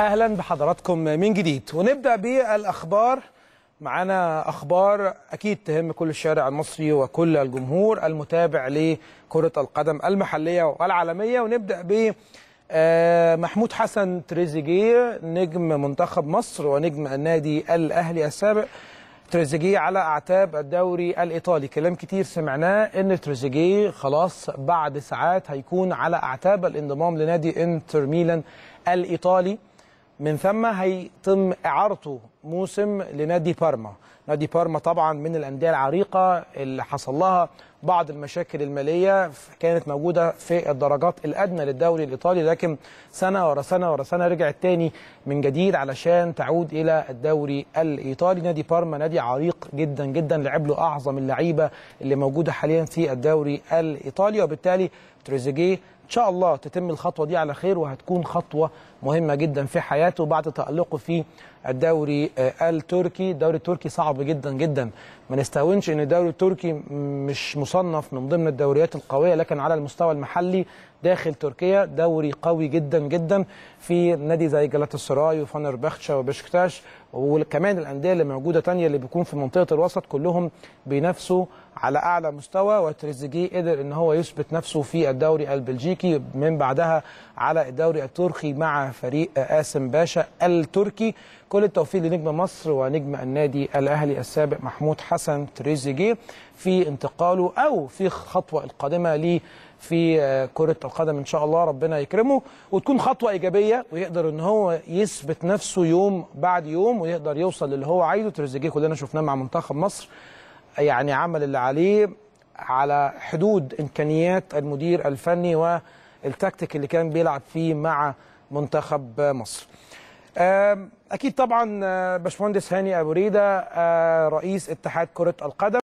اهلا بحضراتكم من جديد ونبدا بالاخبار معانا اخبار اكيد تهم كل الشارع المصري وكل الجمهور المتابع لكره القدم المحليه والعالميه ونبدا ب آه، محمود حسن تريزيجيه نجم منتخب مصر ونجم النادي الاهلي السابق تريزيجيه على اعتاب الدوري الايطالي كلام كتير سمعناه ان تريزيجيه خلاص بعد ساعات هيكون على اعتاب الانضمام لنادي انتر ميلان الايطالي من ثم هيتم إعارته موسم لنادي بارما نادي بارما طبعا من الأندية العريقة اللي حصل لها بعض المشاكل المالية كانت موجودة في الدرجات الأدنى للدوري الإيطالي لكن سنة ورا سنة ورا سنة رجعت تاني من جديد علشان تعود إلى الدوري الإيطالي نادي بارما نادي عريق جدا جدا لعب له أعظم اللعيبة اللي موجودة حاليا في الدوري الإيطالي وبالتالي تريزيجيه ان شاء الله تتم الخطوه دي على خير وهتكون خطوه مهمه جدا في حياته بعد تالقه في الدوري آه، التركي الدوري التركي صعب جدا جدا ما نستهونش ان الدوري التركي مش مصنف من ضمن الدوريات القويه لكن على المستوى المحلي داخل تركيا دوري قوي جدا جدا في نادي زي جلات السراي وفانر بختشا وبشكتاش وكمان الانديه اللي موجوده تانية اللي بيكون في منطقه الوسط كلهم بينافسوا على اعلى مستوى وتريزيجيه قدر ان هو يثبت نفسه في الدوري البلجيكي من بعدها على الدوري التركي مع فريق قاسم باشا التركي كل التوفيق لنجم مصر ونجم النادي الاهلي السابق محمود حسن تريزيجيه في انتقاله او في الخطوه القادمه ليه في آه، كره القدم ان شاء الله ربنا يكرمه وتكون خطوه ايجابيه ويقدر ان هو يثبت نفسه يوم بعد يوم ويقدر يوصل للي هو عايزه تريزيجيه كلنا شفناه مع منتخب مصر يعني عمل اللي عليه على حدود امكانيات المدير الفني والتكتيك اللي كان بيلعب فيه مع منتخب مصر اكيد طبعا آه، باشمهندس هاني ابو ريده آه، رئيس اتحاد كره القدم